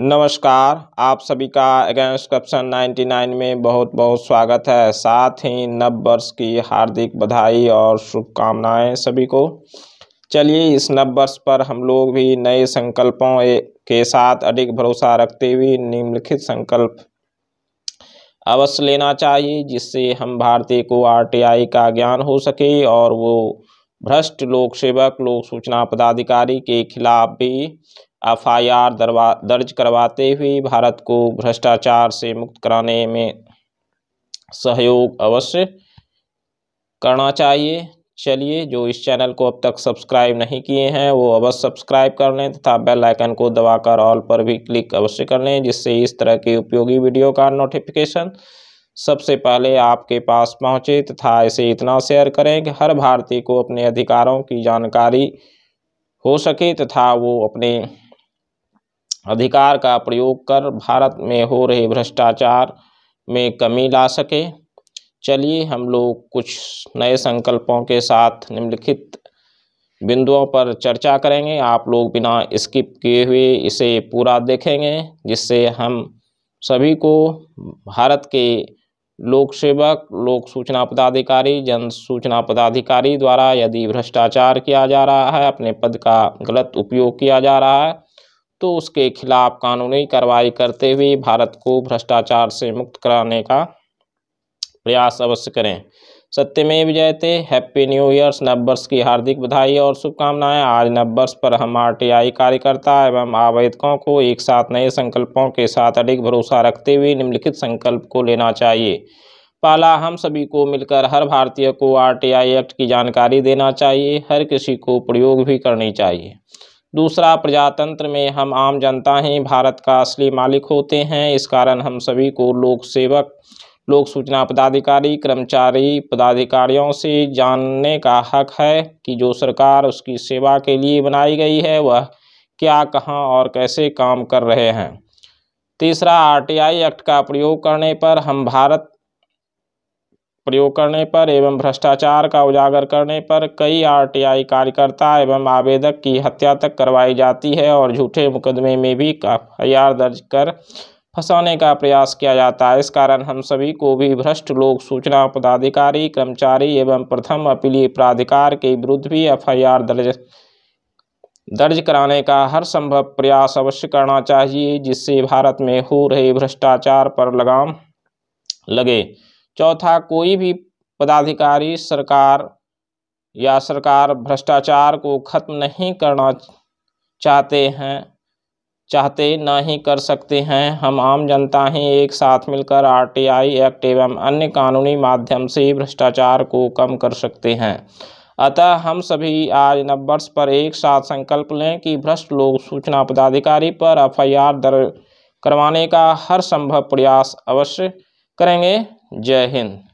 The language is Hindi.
नमस्कार आप सभी का अगेंस्ट करप्शन 99 में बहुत बहुत स्वागत है साथ ही नव वर्ष की हार्दिक बधाई और शुभकामनाएं सभी को चलिए इस नव वर्ष पर हम लोग भी नए संकल्पों के साथ अधिक भरोसा रखते हुए निम्नलिखित संकल्प अवश्य लेना चाहिए जिससे हम भारतीय को आरटीआई का ज्ञान हो सके और वो भ्रष्ट लोक सेवक लोक सूचना पदाधिकारी के खिलाफ भी एफ आई आर दर्ज करवाते हुए भारत को भ्रष्टाचार से मुक्त कराने में सहयोग अवश्य करना चाहिए चलिए जो इस चैनल को अब तक सब्सक्राइब नहीं किए हैं वो अवश्य सब्सक्राइब कर लें तथा बेल आइकन को दबाकर ऑल पर भी क्लिक अवश्य कर लें जिससे इस तरह के उपयोगी वीडियो का नोटिफिकेशन सबसे पहले आपके पास पहुंचे तथा इसे इतना शेयर करें कि हर भारतीय को अपने अधिकारों की जानकारी हो सके तथा वो अपने अधिकार का प्रयोग कर भारत में हो रहे भ्रष्टाचार में कमी ला सके चलिए हम लोग कुछ नए संकल्पों के साथ निम्नलिखित बिंदुओं पर चर्चा करेंगे आप लोग बिना स्किप किए हुए इसे पूरा देखेंगे जिससे हम सभी को भारत के लोक सेवक लोक सूचना पदाधिकारी जन सूचना पदाधिकारी द्वारा यदि भ्रष्टाचार किया जा रहा है अपने पद का गलत उपयोग किया जा रहा है तो उसके खिलाफ कानूनी कार्रवाई करते हुए भारत को भ्रष्टाचार से मुक्त कराने का प्रयास अवश्य करें सत्य में थे हैप्पी न्यू ईयर्स नववर्ष की हार्दिक बधाई और शुभकामनाएं आज नववर्ष पर हम आरटीआई कार्यकर्ता एवं आवेदकों को एक साथ नए संकल्पों के साथ अधिक भरोसा रखते हुए निम्नलिखित संकल्प को लेना चाहिए पहला हम सभी को मिलकर हर भारतीय को आरटीआई एक्ट की जानकारी देना चाहिए हर किसी को प्रयोग भी करनी चाहिए दूसरा प्रजातंत्र में हम आम जनता ही भारत का असली मालिक होते हैं इस कारण हम सभी को लोक सेवक लोक सूचना पदाधिकारी कर्मचारी पदाधिकारियों से जानने का हक है कि जो सरकार उसकी सेवा के लिए बनाई गई है वह क्या कहाँ और कैसे काम कर रहे हैं तीसरा आरटीआई एक्ट का प्रयोग करने पर हम भारत प्रयोग करने पर एवं भ्रष्टाचार का उजागर करने पर कई आरटीआई कार्यकर्ता एवं आवेदक की हत्या तक करवाई जाती है और झूठे मुकदमे में भी एफ दर्ज कर फंसाने का प्रयास किया जाता है इस कारण हम सभी को भी भ्रष्ट लोग सूचना पदाधिकारी कर्मचारी एवं प्रथम अपीलीय प्राधिकार के विरुद्ध भी एफ दर्ज दर्ज कराने का हर संभव प्रयास अवश्य करना चाहिए जिससे भारत में हो रहे भ्रष्टाचार पर लगाम लगे चौथा कोई भी पदाधिकारी सरकार या सरकार भ्रष्टाचार को खत्म नहीं करना चाहते हैं चाहते ना ही कर सकते हैं हम आम जनता ही एक साथ मिलकर आरटीआई एक्ट एवं अन्य कानूनी माध्यम से भ्रष्टाचार को कम कर सकते हैं अतः हम सभी आज नव पर एक साथ संकल्प लें कि भ्रष्ट लोग सूचना पदाधिकारी पर एफआईआर दर्ज करवाने का हर संभव प्रयास अवश्य करेंगे जय हिंद